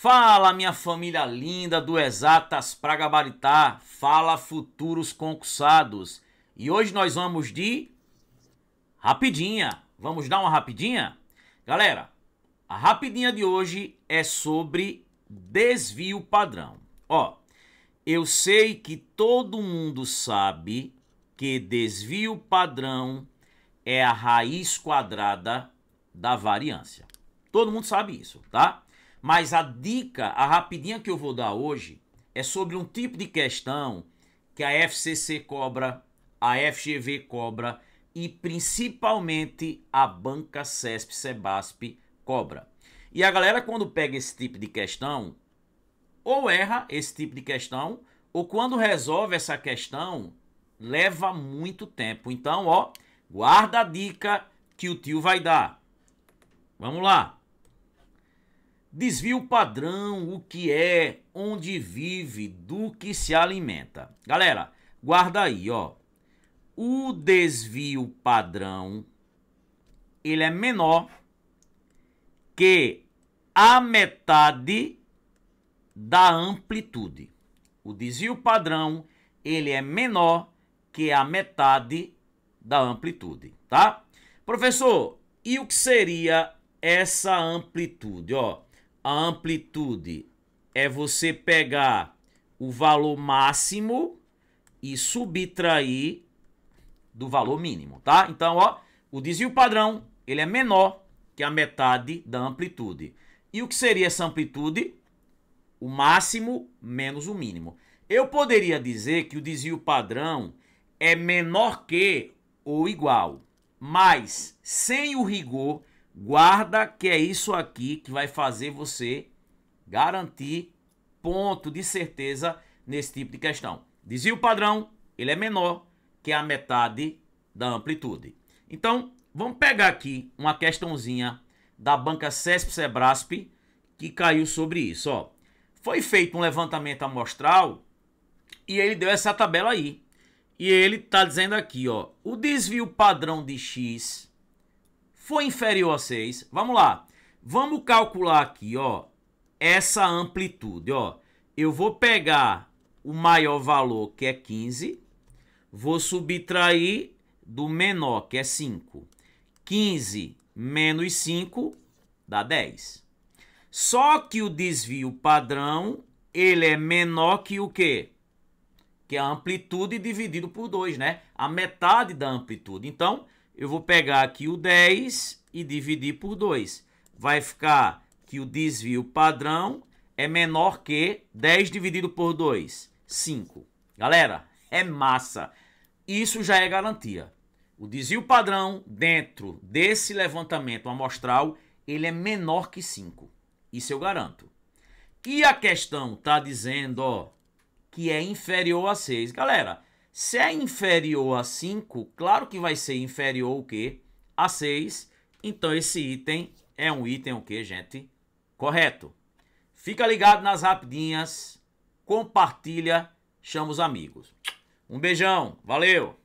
Fala, minha família linda do Exatas pra Gabaritar. Fala, futuros concursados. E hoje nós vamos de. Rapidinha. Vamos dar uma rapidinha? Galera, a rapidinha de hoje é sobre desvio padrão. Ó, eu sei que todo mundo sabe que desvio padrão é a raiz quadrada da variância. Todo mundo sabe isso, tá? Mas a dica, a rapidinha que eu vou dar hoje, é sobre um tipo de questão que a FCC cobra, a FGV cobra e principalmente a banca CESP Sebasp cobra. E a galera quando pega esse tipo de questão, ou erra esse tipo de questão, ou quando resolve essa questão, leva muito tempo. Então, ó, guarda a dica que o tio vai dar. Vamos lá. Desvio padrão, o que é, onde vive, do que se alimenta. Galera, guarda aí, ó. O desvio padrão ele é menor que a metade da amplitude. O desvio padrão ele é menor que a metade da amplitude, tá? Professor, e o que seria essa amplitude, ó? A amplitude é você pegar o valor máximo e subtrair do valor mínimo, tá? Então, ó, o desvio padrão, ele é menor que a metade da amplitude. E o que seria essa amplitude? O máximo menos o mínimo. Eu poderia dizer que o desvio padrão é menor que ou igual, mas sem o rigor Guarda que é isso aqui que vai fazer você garantir ponto de certeza nesse tipo de questão. Desvio padrão, ele é menor que a metade da amplitude. Então, vamos pegar aqui uma questãozinha da banca CESP-SEBRASP que caiu sobre isso. Ó. Foi feito um levantamento amostral e ele deu essa tabela aí. E ele está dizendo aqui, ó, o desvio padrão de X for inferior a 6, vamos lá. Vamos calcular aqui, ó, essa amplitude, ó. Eu vou pegar o maior valor, que é 15, vou subtrair do menor, que é 5. 15 menos 5 dá 10. Só que o desvio padrão, ele é menor que o quê? Que é a amplitude dividido por 2, né? A metade da amplitude. Então, eu vou pegar aqui o 10 e dividir por 2. Vai ficar que o desvio padrão é menor que 10 dividido por 2, 5. Galera, é massa. Isso já é garantia. O desvio padrão dentro desse levantamento amostral, ele é menor que 5. Isso eu garanto. E a questão está dizendo ó, que é inferior a 6. Galera, se é inferior a 5, claro que vai ser inferior o quê? A 6. Então esse item é um item o quê, gente? Correto. Fica ligado nas rapidinhas, compartilha, chama os amigos. Um beijão, valeu!